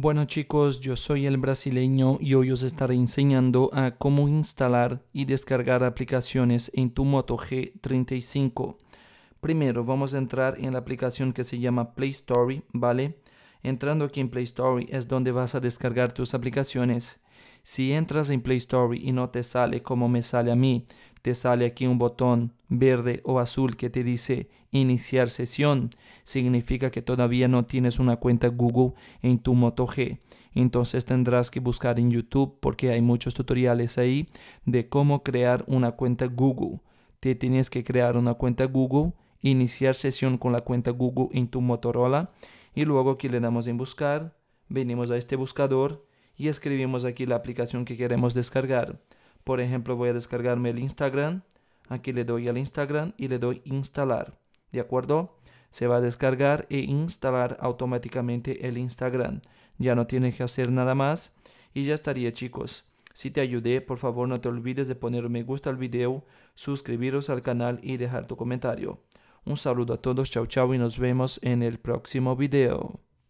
Bueno chicos, yo soy el brasileño y hoy os estaré enseñando a cómo instalar y descargar aplicaciones en tu Moto G35. Primero vamos a entrar en la aplicación que se llama Play Store, ¿vale? Entrando aquí en Play Store es donde vas a descargar tus aplicaciones. Si entras en Play Store y no te sale como me sale a mí, sale aquí un botón verde o azul que te dice iniciar sesión, significa que todavía no tienes una cuenta Google en tu Moto G. Entonces tendrás que buscar en YouTube porque hay muchos tutoriales ahí de cómo crear una cuenta Google. Te tienes que crear una cuenta Google, iniciar sesión con la cuenta Google en tu Motorola y luego aquí le damos en buscar, venimos a este buscador y escribimos aquí la aplicación que queremos descargar. Por ejemplo, voy a descargarme el Instagram. Aquí le doy al Instagram y le doy instalar. ¿De acuerdo? Se va a descargar e instalar automáticamente el Instagram. Ya no tienes que hacer nada más. Y ya estaría chicos. Si te ayudé, por favor no te olvides de poner me gusta al video, suscribiros al canal y dejar tu comentario. Un saludo a todos, chao chao y nos vemos en el próximo video.